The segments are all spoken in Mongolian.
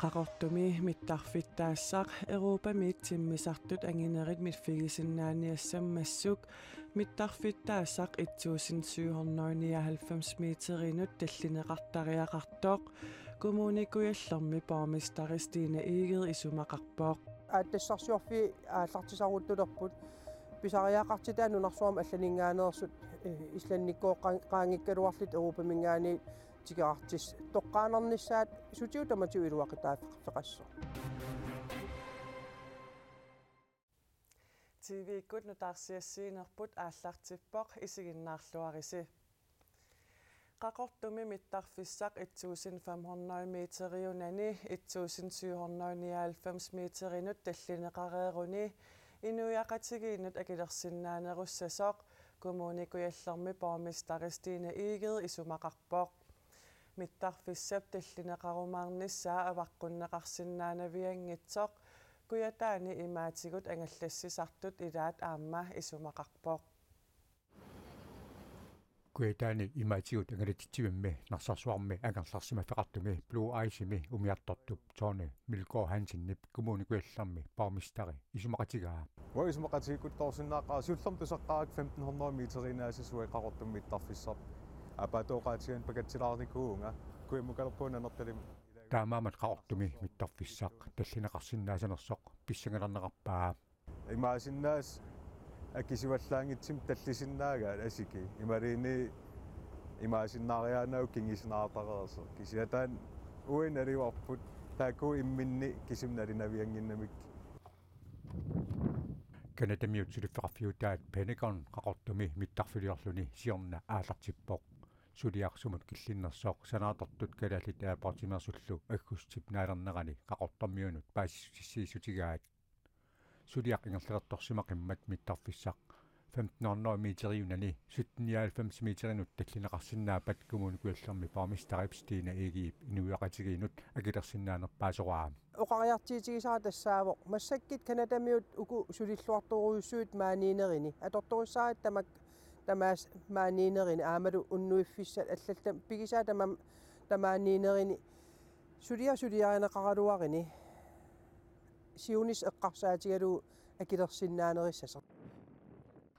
qaqortumi mittarfittaassaq erupa miitsimmisartut anginerit mitfigisinnaaniassammassuk mittarfittaassaq itsuusin 799 miiterinut tallineqartariaqartooq kumuunikuyallermi paamistari Stine Eger isumaqarpooq aattassarsiorfi aallartisaruttulerput pisariaqartit aanunarsuam allaninngaanersut eh, islannikkoq qaangikkaluarlit erupamingaani тигаарtis тоққаанернissaат сутиутама тивилуақитааффеқассо тивиккут нутаарсиассиинерпут ааллартиппоқ исигиннаарлуариси qaqortumi mittarfissaq 1500 meteriunani 1799 meterinut tallineqareeruni инуяқатигииннут акилерсиннаанеруссасоқ коммуникуяллерми пармистарис тиина иигер исумақарпоқ миттарфиссап таллинеқарумаарниссаа аваққуннеқарсинаанаавиангитсоқ куятаани имаатигут ангаллассисартут илаат аама исумақарпоқ куятаани имаатигут ангалатитсивимми нарсарсуарми агерларсима феқартуми блу айсими умиартортуп тооне милко хансиннип кумуни куялларми пармистари исумақатигаа ва исумақатигут торсиннаақаа суллэртусаққаак 1500 метеринааси суэқартумми тарфиссарпу апатооqaatigan pakatsilаарnikuunga kuimmukalorpuunanertalim таамаамат qaortumi mittарфissaaq таллинеқарсинаасанерсоқ писсангаларнеқарпаа имаасиннаас акисиваллаангитсим таллисиннаага асики ималини имаасиннаариаанау кингисинаартареерсо кисиатаан уинариварпут тааку имминни кисимналинавиангиннамик канатамиутсилиффеқарфиутаат пенекон қақортуми миттарфилиорлуни сиорна аалартиппоқ сулиарсумут киллиннэрсооқ санаатортут калали таапартимерсуллу аггустип наалернерани қақортармиунут паас сиссиисутигаат сулиақ ингерлерторсима қиммат миттарфиссақ 1500 метериунани 1795 метеринут таллинеқарсинаапат кумун куаллерми пармистарипстиина эгиип инуиақатигиинут акилерсинаанерпаасораама оқариартиитигисаа тассаавоқ массаккит канадамиут уку сулиллуарторуйуссуут маанинерини аторторуссаат тамак тамаас маанинерин аамалу уннуиффиссат аллалта пигисаа тама тамаанинерини сулиа сулиаринеқаралуарини сиунис эққарсаатигалу акилерсиннаанерissасер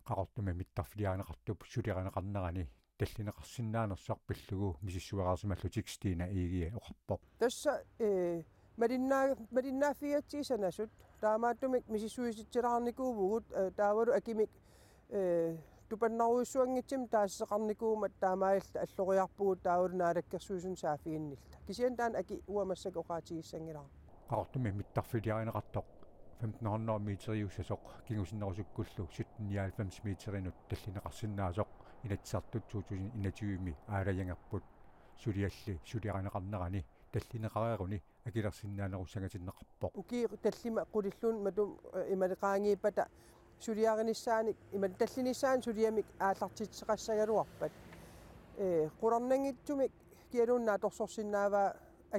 қақортума миттарфилиаринеқартуп сулиаринеқарнерани таллинеқарсиннаанерсуарпиллугу мисиссуараарсималлу 16 аигия оқарпо тасса э мариннаа мариннаафиатсисанасут таамааттумик мисиссуиситсилаарникуувугут э, таавалу акимик э тупаннаруисsuangitsim таассеқарникуумат таамаалла аллориарпугу тааулнаалаккерсуусун саафииннилта кисиан таан аки уамассак оқаатигиссангилара қартуми миттарфилиаринеқартоқ 1500 митериуссасоқ кингусиннерусуккуллу 1795 митеринут таллинеқарсинаасоқ инатсартут 2000 инатиуми аалаянгерпут сулиалли сулиаринеқарнерани таллинеқареруни акилерсинаанеруссагатиннеқарпоқ уки таллима қулиллуун мату ималеқаангииппата сүриаганissaник иматталлинissaан сулиамик аалартитсеқассагалуарпат э қурарнангитсумик киалууннаа торсорсиннаава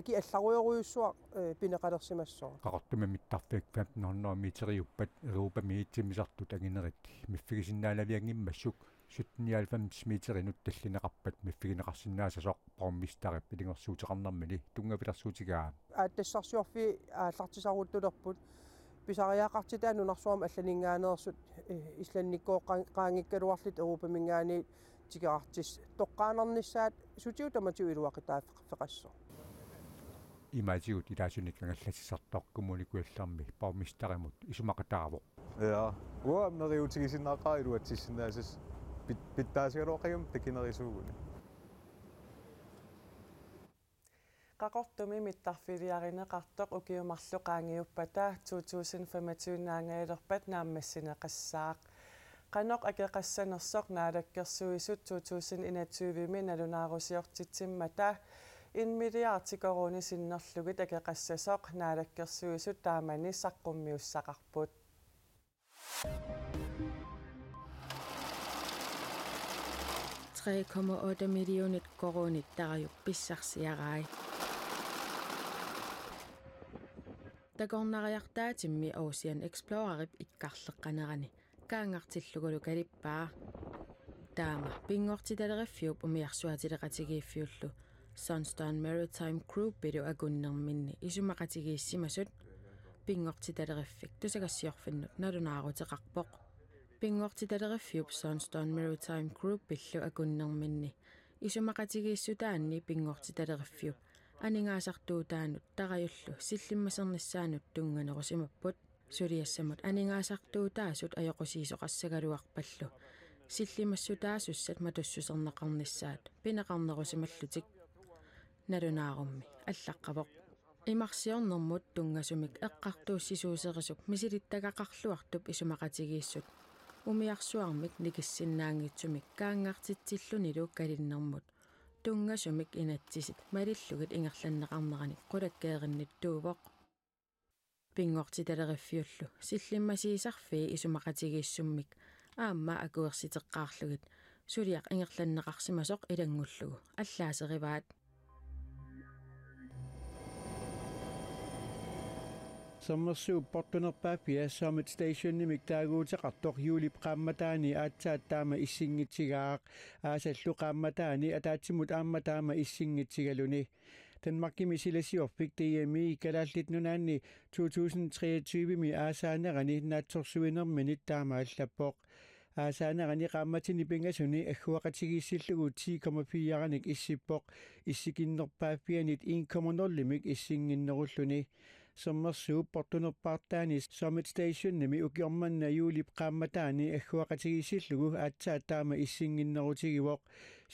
аки алларуйоруйуссуа э, пинеқалерсимассоо қартума миттарфик 1500 митериуппат эрупа миитсимисарту тагинерит миффигисиннаалавиангиммассук 1795 митеринут таллинеқарпат миффигинеқарсинаасасоо паруммистарап пилингерсуутеқарнармили тунгавилерсуутигаа ааттассарсиорфи ааллартисаруттулерпут писариаақартитаа нунарсуама э, алланингаанеерсут исланниккооққаангиккалуарлит эрупамингаани тикеартис тоққаанернissaат сутиу таматиу илуақитаа феқассо иматиу э, тилаасуник ангалласисартоқкумуни куалларми пармистаримут исумақатаавоқ я уа мериутигисиннаақаа илуатсиссинаасас питтаасигалооқагам такинерисуугуни qaqortumi mittarfiliarineqartoq ukiumarlu qaangiuppata 2025-aangalerpat naammassineqassaaq qanoq akeqassanersoq naalakkersuisut 2021-mi nalunaarusiortitsimmata инмилиартикоруни синнерлугит акеқассасоқ наалаккерсуисут таамани саққуммиуссақарпут Thank you. 3,8 millionit koronit tarjub pissarsiarai. такорнариартаатимми Ocean Explorerip ikkarleqqanerani kaangartillugulu калиппаа taama пингортиталериффиуп умиарсуатилеқатигииффиуллу Sunstone Maritime Group бидо agunnerminni isumaqatigiissimasut пингортиталериффик tusagassiorfinnut nalunaaruteqarpoq пингортиталериффиуп Sunstone Maritime Group пиллу agunnerminni isumaqatigiissutaanni пингортиталериффиуп анингаасартуутаанут тарайуллу силлиммасернissaанут тунгганерусимаппут сулиассамут анингаасартуутаасут аёқусиисоқассагалуарпаллу силлимассутаасуссат матуссусернеқарнissaат пинеқарнерусималлутик налунаарумми аллаққавоқ имарсиорнэрмут тунгасумик эққартууссисуусерисук мисилиттагақарлуартуп исумақатигииссут умиарсуармик никиссиннаангитсумик каангартитсиллунилу калиннэрмут туннgasumik инатсисит малиллугит ингерланнеқарнераник қулаккееринниттуувоқ пингортиталериффиуллу силлиммасиисарфии исумақатигиссуммик аама акуерситеққарлугит сулиақ ингерланнеқарсимасоқ илангуллугу аллаасериваат сармерсууппортунерпааппи аассаамит стейшннимик таагуутеқартор юулип қаамматаани аатсаат таама иссингитсигаақ аасаллу қаамматаани атаатсимут аама таама иссингитсигалуни Danmarkim Isilasior fik DMI i Galallit Nunani 2023 mi Asanarani Natorsuiner Minit Dama Allapok. Asanarani Rammatin i Bengasuni Akhuaqatigisillugu 10,4 isipok isikinnerpaapianit 1,0 mik isinginnerulluni саммерсуп портунерпаартаани summit stationними укиорманнаюули пеқаамматаани аггуақатигисиллугу аатсаатаама иссингиннерутигивоқ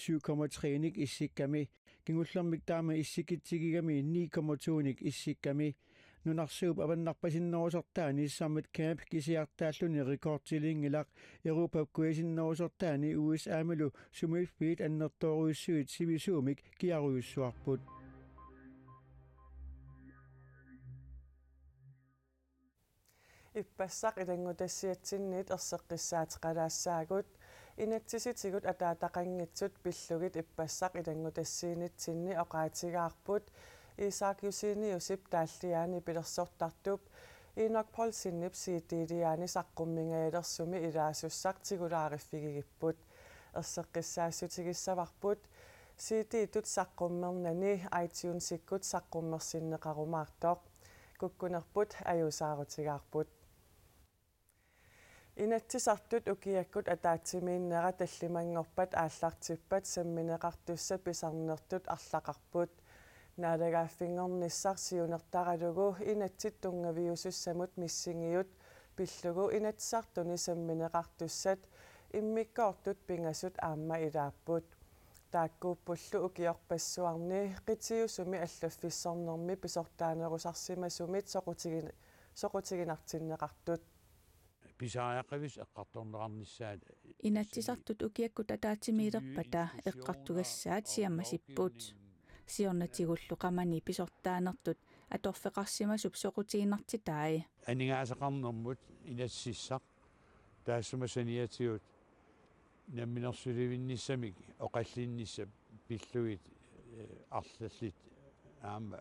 7,3ник иссикками кингуллермик таама иссикитсигигами 9,2ник иссикками нунарсууп аваннарпасиннерусортаани summit camp кисиартааллуни рекордтилингилақ европап куисиннерусортаани USA-милу сумиффиит аннерторуиссуит сивисуумик киаруйуссуарпут иппассақ илангутассиатсинниит ерсеққиссаатеқалаассаагут инатсиситигут атаатақангитсут пиллугит иппассақ илангутассиинитсинни оқаатигаарпут исаакиусиниусип тааллиаани пилерсортартуп инок полсиннип сиитилиаани саққуммигаалерсуми илаасуссартигулаариффигигиппут ерсеққиссаассутигиссаварпут сиитиитут саққуммернани iTunes-иккут саққуммерсиннеқарумаартоқ куккунерпут аюсаарутигаарпут инатсисартут укиаккут атаатсимииннера таллимангорпат ааллартиппат самминеқартусса писарнертут арлақарпут наалагааффингорниссар сиунертаралугу инатсит тунгавиусуссамут миссингиут пиллугу инатсартуни самминеқартуссат иммиккоортут пингасут аама илааппут тааккууппуллу укиорпассуарни қитиусуми аллаффиссорнэрми писортаанерусарсимасумит соқутигин соқутигинартиннеқартут писааяқавис эққарторнеқарниссаат инатсисартут укиаккутатаатими идерпата эққартугассаат сиамма сиппут сиорнатигуллу қамани писортаанертут аторфеқарсимасуп соқутииннартитаи анингаасақарнэрмут инатсиссақ таассума саниатиут намминерсуливинниссамик оқаллиинниссап пиллуит арллаллит аама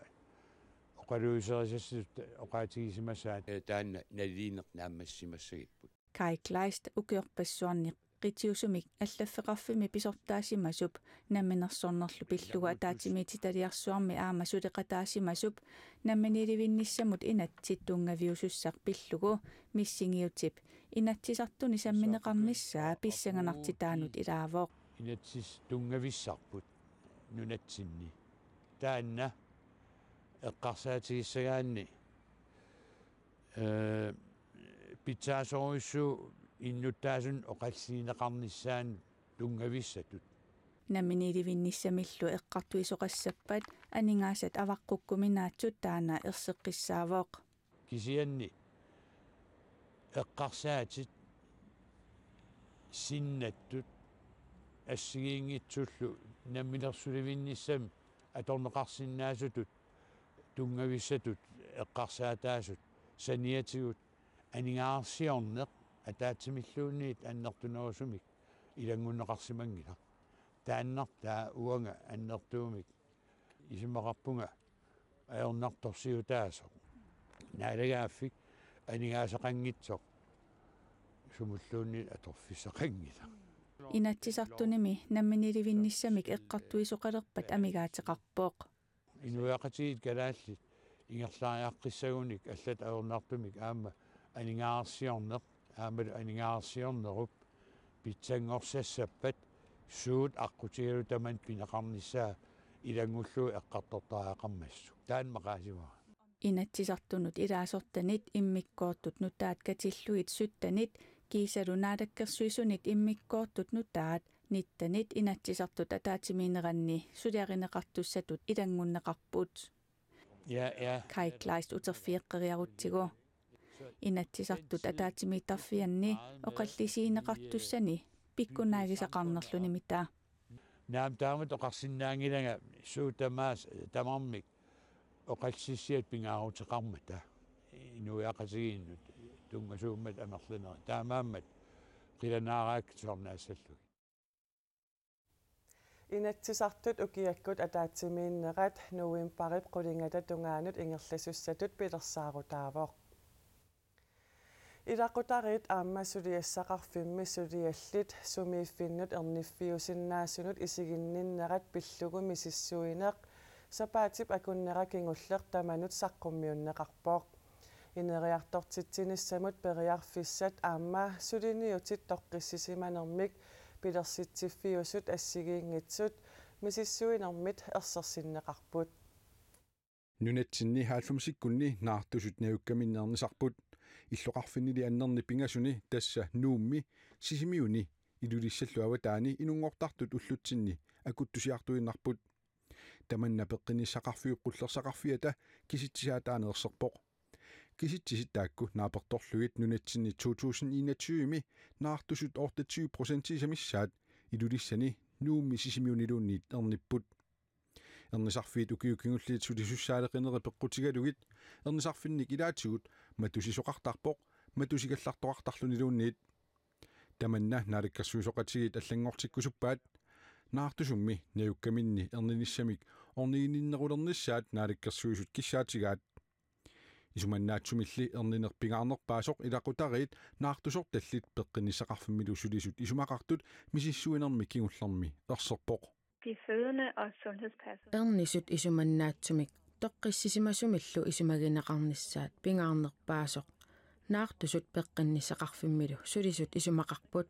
qaluiserisassut oqaatigisimасsaat taanna nalliineqnaammassimассагиппут кай клайст укиорпассуарни qitiusumik аллаффеқарфими писортаасимасуп намминерсорнерлу пиллуга атаатимиити талиарсуарми аама сулеқатаасимасуп намминилевинниссамут инат ситтунгавиусуссақ пиллугу миссигиутип инатсисартуни самминеқарниссаа писсаганарти таанут илаавоо инатсис тунгависсарпут нунатсинни таанна эққарсаатигиссагаанни э питсаасоруйссу иннуттаасун оқалсиинеқарниссаан тунгависсатут наминиливинниссамиллу эққартуисоқассаппат анингаасат аваққуккуминаатсут таана ерсеққиссаавоқ кисианни эққарсаатит синнаттут ассигиингитсуллу наммилерсуливинниссами аторнеқарсиннаасутут toen we zitten uit het kastje thuis uit zijn niet uit en die gaan ze onder het uit ze niet en dat toen was ik denk nu nog als dan nog daar wonen en dat toen ik is maar op hongen en nog toch thuis en die ze zo moet doen niet het of ze gaan niet Inatisattu nimi, nämmeni rivinnissä mikä kattui sukadoppat amigaatsi kappoq. инуяқатигит калаалли ингерлаариаққиссагуник аллат аернарпимик аама анингаарсиорнеқ аамалу анингаарсиорнеруп питсангорсассаппат суут аққутигеру таман пинеқарнissaа илангуллуи эққартортариақармассу таан мақаасиваа инатсисартунут илаасортанит иммиккооттут нутаат катиллуит суттанит кисалунаалаккерсуисунит иммиккооттут нутаат нитtanит инатсисартута таатимиинеранни сулиаринеқартуссатут илангуннеқарпуут я я кай клайст утерфиэққериарутсигу инатсисартут атаатимииттарфианни оқаллисиинеқартуссани пиккунаагисақарнерлуни мита наам таамат оқарсиннаангилага суутамаас э, тамармик оқалсиссиат пингаарутеқармата инуяқасигииннут тунгасууммат амерлинера таамааммат қиланаараак суарнаассаллуг инатсисартут укиаккут атаатсимииннерат нуим парип кулингата тунгаанут ингерласуссатут пилерсаарутаавоо илаккутарит аама сулиассақарфимми сулиаллит сумииффиннут эрниффиусиннаасунут исигинниннерат пиллугуми сиссуинеқ сапаатип акуннера кингуллер таманут саққуммиуннеқарпоқ инериартортитсиниссамут периарфиссат аама сулиниутит тоққиссисиманермик пилерситсиффиусут ассигиингитсут мисиссуинэрмит ерсерсиннеқарпут нунатсинни 90-иккунни наартусут нагуккаминнернисарпут иллоқарфиннили аннерни пингасуни тасса нуумми сисимиуни илулиссаллу аватаани инунгортартут уллутсинни акуттусиартуиннарпут таманна пеққинисақарфиуққуллерсақарфията киситсиаатаанеерсерпоқ киситсиситаакку нааперторлугит нунатсинни 2021ми наартусут орта 20% самиссаат илулиссани нуумми сисимиунилуунниит эрниппут ернисарфиит укиукингуллиит сулисуссаалеқинери пеққутигалугит ернисарфинник илаатигут матусисоқартарпоқ матусикаллартоқартарлунилуунниит таманна наликкэрсуисоқатигит аллангортиккусуппаат наартусумми наюккаминни эрниниссамик орнигиннерулернissaат наликкэрсуисут киссаатигаат исуманнаатсумилли эрнинерпигаарнерпаасоқ илақутарит наартусоқ таллит пеққинисақарфимми лусулисут исумақартут мисиссуинерми кигуллерми ерсерпоқ de fødende og sundhedspersoner. Ernissut isumannaattumik toqqissisimasumillu isumaginaqarnissaat pingaarnerpaasoq naartusut peqqinnisaqarfimmilu sulisut isumaqarput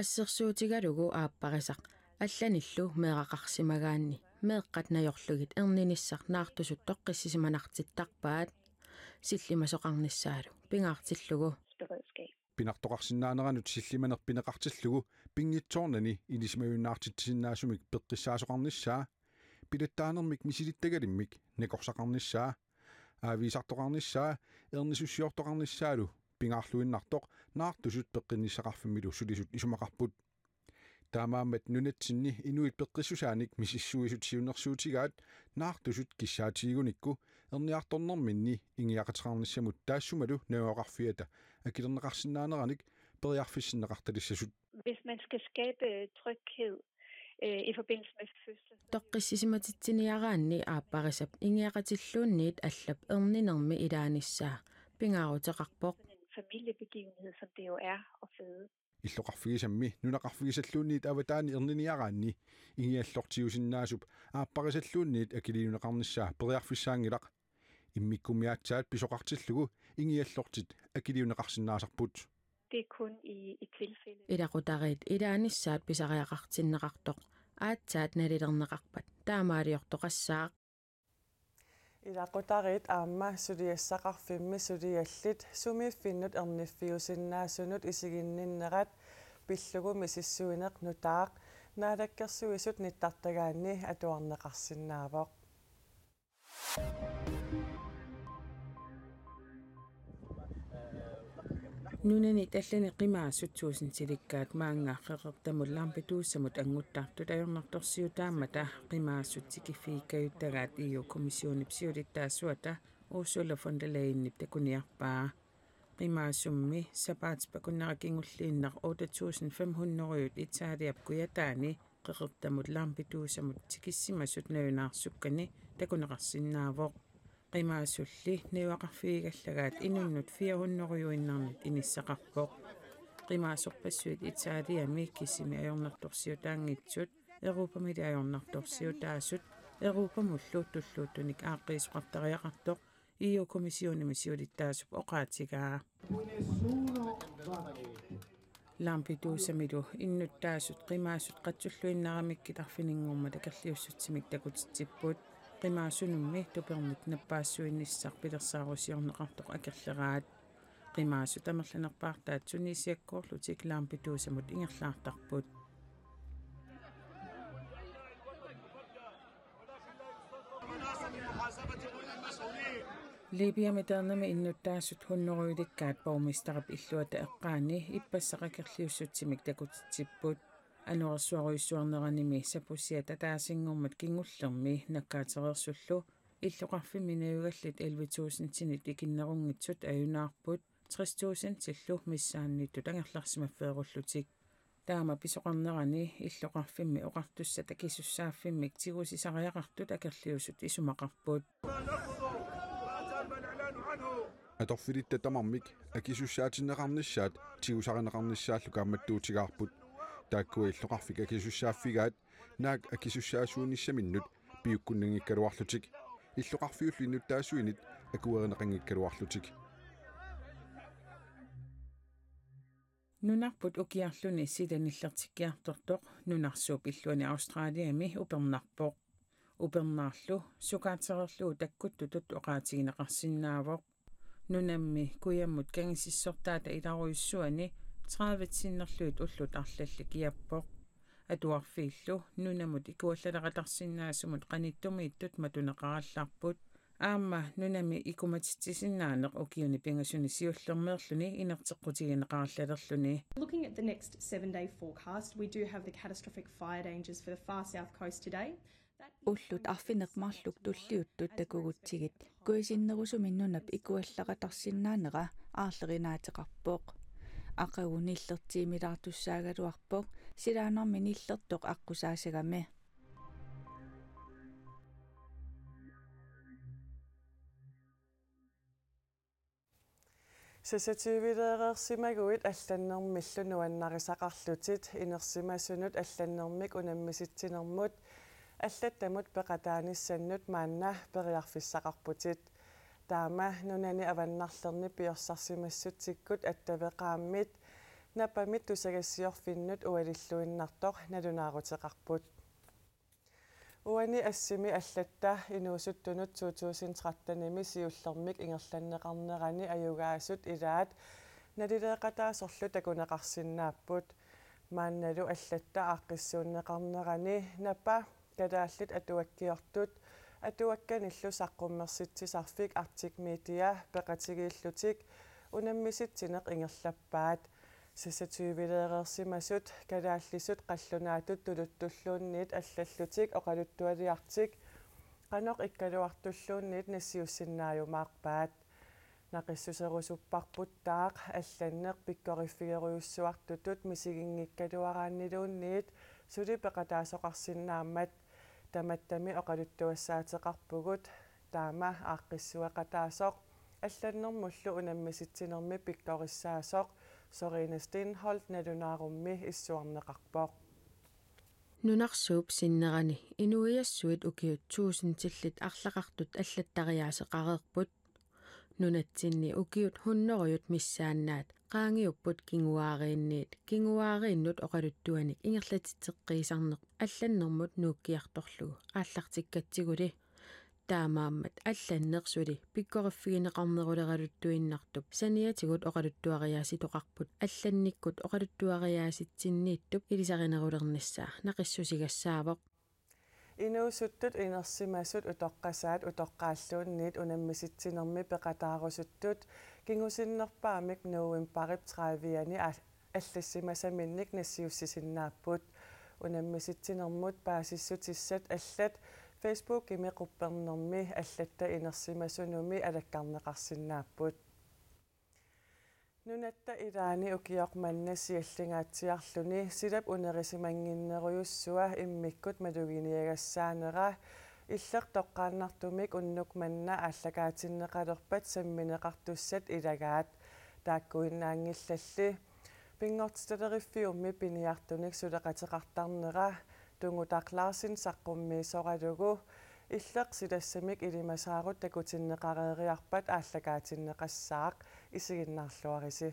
ассерсуутигалугу ааппарисақ алланиллу меэқақарсимагаанни меэққат наёрлугит эрнинissaq наартусут тоққиссисиманартиттарпаат силлимасоқарнissaалу пингаарсиллугу пинартоқарсинаанаранут силлиманер пинеқартиллугу пингитсоорнани илисмаюннаартитсиннаасумик пеққиссаасоқарнissaа пилаттаанермик мисилиттагалиммик накорсақарнissaа аависартоқарнissaа ернисуссиортоқарнissaалу пингаарлуиннартоқ наартусут пеққиннissaқарфамилу сулисут исумақарпут Dama met nunet tinni inu it pekkisu sanik misi sui sut siu nok suu tigaat, naak du sut gisa tigu nikku, erni aak tonnor minni ingi aak atraan nisya mutta sumadu neo i forbindelse med fødsel. Dok gisi sima familiebegivenhed, som det jo er at føde. иллоқарфигисамми нунақарфигисаллуунниит аватаани ерниниараанни игиаллортиусиннаасуп ааппарисаллуунниит акилиунеқарниссаа периарфиссаангилақ иммиккумиаатсаат писоқартиллугу игиаллортит акилиунеқарсинаасарпут det er kun i et tilfælde. Et af rodaret, et af andet sat, hvis jeg er ret til en ret dog. At sat nær et andet ret, der er meget jo dog sag, илакутарит аама сулиассақарфимми сулиаллит сумииффиннут ерниффиусиннаасунут исигинниннерат пиллугуми сиссуинеқ нутаақ наалаккерсуисут ниттартагаанни атуарнеқарсиннаавоқ nunani tallani qimaa suttuusin silikkaat maangaaqqeqertamut laampituussamut anguttartut ajornartorsiutaammata qimaa suttiki fiikkayuttagaat iyu e komissioonipsiulittaassuata uussulla von der leyennip takuniarpaa qimaa summi sapaats pakunnerakingulliinneq uutatuusin famhunnoruyut itsaaliapkuyataani qeqertamut laampituussamut tikissimasut nayunaarsukkani takuneqarsinnaavoq qimaasulli niuaqarfiigallagat inunnut 400-uinnermit inissaqarpoq qimaasorpassuit itaaliami kissimi ajornartorsiutaanngitsut erupamili ajornartorsiutaasut erupamullu tulluuttunik aaqqiisuqartariaqartoq eu komissionimi siulittaasup oqaatigaa Lampedusa milu innuttaasut qimaasut qatsulluinnaramikki tarfiningorma takalliussutimik takutitippuut qimaasunummi tupermik nappaasssuinissaq pilersaarusiorneqartoq akerleraat qimaasu tamerlanerpaartaat sunisiakkuorlu tiklaam pituusamut ingerlaartarput Libya meternermi innuttaassut hunneruyulikkaat poumistarap illuata eqqaani ippassaqakerliussutimik takutitsipput ануэрсуаруйссуарнераними сапуссиа татаасингурмат кингуллерми наккаатерерсуллу иллоқарфиминаюгаллит 11000 тинит икиннерунгитсут аюнаарпут 60000 тиллу миссааннитту тангерларсимаффееруллутик таама писоқарнерани иллоқарфимми оқартусса такисуссааффиммик тигусисариақартут акерлиусут исумақарпут аторфилитта тамармик акисуссаатиннеқарниссаат тигусаринеқарниссааллу кааматтуутигаарпут тааккуи иллоқарфик акисуссааффигаат наак акисуссаасууниссаминнут пиуккуннангиккалуарлутик иллоқарфиулли нуттаасуинит акуеринеқангиккалуарлутик нунарпут укиарлуни силаниллертиккиартортоқ нунарсууп иллуани австралиами упернарпоқ упернаарлу сукаатерерлуу таккутту тут оқаатигинеқарсинаавоқ нунамми куяммут кангисиссортаата иларуйссуани траавитсиннерлуут уллут арлалли киаппо атуарфииллу нунамут икуаллалератарсиннаасумут каниттуми иттут матунеқаралларпут аама нунами икуматитсисиннаанеқ укиуни пингасуни сиуллермеерлуни инертеққутигинеқарлалерлуни Looking at the next 7 day forecast we do have the catastrophic fire dangers for the far south coast today уллут арфинеқмарлук туллиуттут такугутсигит куисиннерусу миннунап икуаллератарсиннаанера аарлеринаатеқарпоқ ақагуниллэртиимилаартуссаагалуарпоқ силаанарми ниллэртоқ аққусаасагами сасативилеэрэрсимагуит алланнэрмиллу нуаннарисақарлутит инерсимасунут алланнэрмик унаммиситсинэрмут аллаттамут пеқатааниссаннут маанна периарфиссақарпутит таама нунани аваннарлерни пиорсарсимассутсиккут аттавеқааммит напамит тусагассиорфиннут уалиллуиннартоқ налунаарутеқарпут уани ассими аллатта инуусуттунут 2013-ними сиуллэрмик ингерланнеқарнерани аюгаасут илаат налилеқатаасорлу такунеқарсиннааппут маанналу аллатта ааққиссууннеқарнерани напа талааллит атуаккиортут атуаккан иллусаққуммерситсисарфик артик митиа пеқатигииллутик унаммиситсинеқ ингерлаппаат сисатуивилеерерсимасут калааллисут қаллунаатут тулуттуллуунниит аллаллутик оқалуттуалиартик қаноқ иккалуартуллуунниит нассиуссиннаажумаарпаат нақиссусерусуппарпут таақ алланнеқ пиккориффигеруйуссуартутут мисигингиккалуарааннилуунниит сули пеқатаасоқарсинаамат таматтами оқалуттуассаатеқарпугут таама ааққиссуақатаасоқ алланнэрмуллу унаммиситсинэрми пикториссаасоқ соринестин холт налунаарумми иссуарнеқарпоқ нунарсууп синнерани инуиассуит укиут 1000 тиллит арлақартут аллаттариаасеқареерпут нунатсинни укиут хуннорuyut миссааннаат qaangiupput kinguaariinniit kinguaariinnut oqaluttуаник ингерлатитеққисарнеқ алланнэрмут нууккиарторлугу ааллартиккатсигули таамааммат алланнерсули пиккориффигинеқарнерулералуттуиннартуп саниатигут оqaluttуариааси тоқарпут алланниккут оqaluttуариааситсиннииттуп илисаринерулернссаа нақиссусигассаавоқ инуусуттут инерсимасут утоққасаат утоққааллуунниит унаммиситсинерми пеқатаарусуттут кингусиннерпаамик нууин парип траавиани аллассимасаминник нассиуссисиннааппут унаммиситсинермут паасиссутиссат аллат фейсбук имеқуппернэрми аллатта инерсимасунуми алаккарнеқарсиннааппут нунатта илаани укиарманна сиаллигааtsiarluni силап унерисимангиннеруйуссуа иммиккут малугиниагассаанера иллер тоққааннартумик уннук манна аллагаатиннеқалерпат самминеқартуссат илагаат тааккуиннаангиллалли пингортстелериффиумми пиниартуник сулеқатеқартарнера тунгутарлаарсин саққумми соралугу иллеқ силассамик илимасаарут такутиннеқареериарпат аллагаатиннеқассаақ исигиннаарлуариси